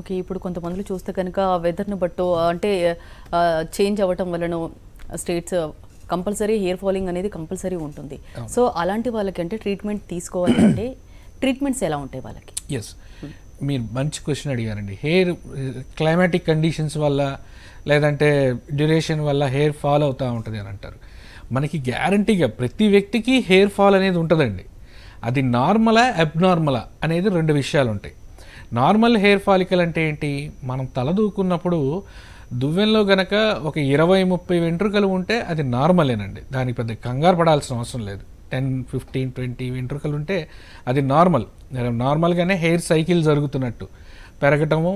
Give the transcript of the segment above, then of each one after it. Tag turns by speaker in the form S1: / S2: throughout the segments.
S1: okay ఇప్పుడు కొంతమందిలో చూస్తే కనుక వెదర్ను బట్టు అంటే చేంజ్ అవ్వటం వలన స్టేట్స్ కంపల్సరీ హెయిర్ ఫాలింగ్ అనేది కంపల్సరీ ఉంటుంది సో అలాంటి వాళ్ళకి అంటే ట్రీట్మెంట్ తీసుకోవాలి అంటే ట్రీట్మెంట్స్ ఎలా ఉంటాయి వాళ్ళకి
S2: ఎస్ మీరు మంచి క్వశ్చన్ అడిగారండి హెయిర్ క్లైమాటిక్ కండిషన్స్ వల్ల లేదంటే డ్యూరేషన్ వల్ల హెయిర్ ఫాల్ అవుతూ ఉంటుంది అని అంటారు మనకి గ్యారంటీగా ప్రతి వ్యక్తికి హెయిర్ ఫాల్ అనేది ఉంటుందండి అది నార్మలా అబ్నార్మలా అనేది రెండు విషయాలు ఉంటాయి నార్మల్ హెయిర్ ఫాలికల్ అంటే ఏంటి మనం తల దూకున్నప్పుడు దువ్వెనలో గనక ఒక ఇరవై ముప్పై వెంట్రుకలు ఉంటే అది నార్మలేనండి దానికి పెద్ద కంగారు పడాల్సిన అవసరం లేదు టెన్ ఫిఫ్టీన్ ట్వంటీ వెంట్రుకలు ఉంటే అది నార్మల్ నార్మల్గానే హెయిర్ సైకిల్ జరుగుతున్నట్టు పెరగటము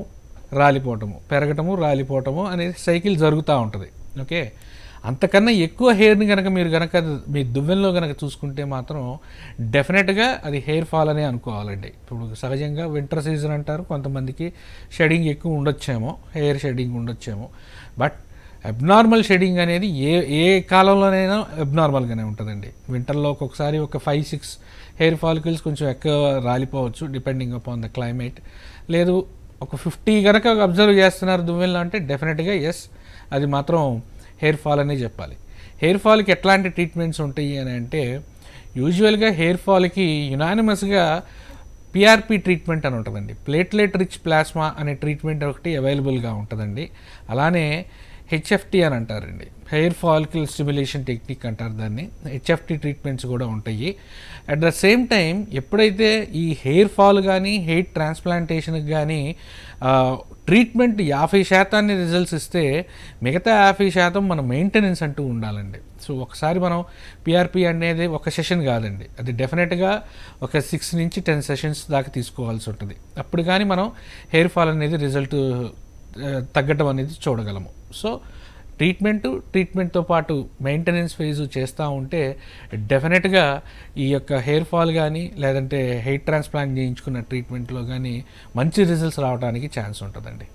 S2: రాలిపోవటము పెరగటము రాలిపోవటము అనేది సైకిల్ జరుగుతూ ఉంటుంది ఓకే అంతకన్నా ఎక్కువ హెయిర్ని కనుక మీరు కనుక మీ దువ్వెనలో కనుక చూసుకుంటే మాత్రం డెఫినెట్గా అది హెయిర్ ఫాల్ అనే అనుకోవాలండి ఇప్పుడు సహజంగా వింటర్ సీజన్ అంటారు కొంతమందికి షెడ్డింగ్ ఎక్కువ ఉండొచ్చేమో హెయిర్ షెడింగ్ ఉండొచ్చేమో బట్ అబ్నార్మల్ షెడ్డింగ్ అనేది ఏ ఏ కాలంలోనైనా అబ్నార్మల్గానే ఉంటుందండి వింటర్లో ఒక్కొక్కసారి ఒక ఫైవ్ సిక్స్ హెయిర్ ఫాలికల్స్ కొంచెం ఎక్కువ రాలిపోవచ్చు డిపెండింగ్ అపాన్ ద క్లైమేట్ లేదు ఒక ఫిఫ్టీ కనుక అబ్జర్వ్ చేస్తున్నారు దువ్వెల్లో అంటే డెఫినెట్గా ఎస్ అది మాత్రం హెయిర్ ఫాల్ అనే చెప్పాలి హెయిర్ ఫాల్కి ఎట్లాంటి ట్రీట్మెంట్స్ ఉంటాయి అని అంటే యూజువల్గా హెయిర్ ఫాల్కి యునానిమస్గా పిఆర్పి ట్రీట్మెంట్ అని ఉంటుందండి ప్లేట్లెట్ రిచ్ ప్లాస్మా అనే ట్రీట్మెంట్ ఒకటి అవైలబుల్గా ఉంటుందండి అలానే హెచ్ఎఫ్టి అని అంటారండి హెయిర్ ఫాలికల్ స్టిమ్యులేషన్ టెక్నిక్ అంటారు దాన్ని హెచ్ఎఫ్టి ట్రీట్మెంట్స్ కూడా ఉంటాయి అట్ ద సేమ్ టైం ఎప్పుడైతే ఈ హెయిర్ ఫాల్ కానీ హెయిర్ ట్రాన్స్ప్లాంటేషన్కి కానీ ట్రీట్మెంట్ యాభై శాతాన్ని రిజల్ట్స్ ఇస్తే మిగతా యాభై శాతం మన మెయింటెనెన్స్ అంటూ ఉండాలండి సో ఒకసారి మనం పిఆర్పి అనేది ఒక సెషన్ కాదండి అది డెఫినెట్గా ఒక సిక్స్ నుంచి టెన్ సెషన్స్ దాకా తీసుకోవాల్సి ఉంటుంది అప్పుడు కానీ మనం హెయిర్ ఫాల్ అనేది రిజల్ట్ తగ్గటం అనేది చూడగలము సో ట్రీట్మెంట్ ట్రీట్మెంట్తో పాటు మెయింటెనెన్స్ ఫేజ్ చేస్తూ ఉంటే డెఫినెట్గా ఈ యొక్క హెయిర్ ఫాల్ కానీ లేదంటే హెయిర్ ట్రాన్స్ప్లాంట్ చేయించుకున్న ట్రీట్మెంట్లో కానీ మంచి రిజల్ట్స్ రావడానికి ఛాన్స్ ఉంటుందండి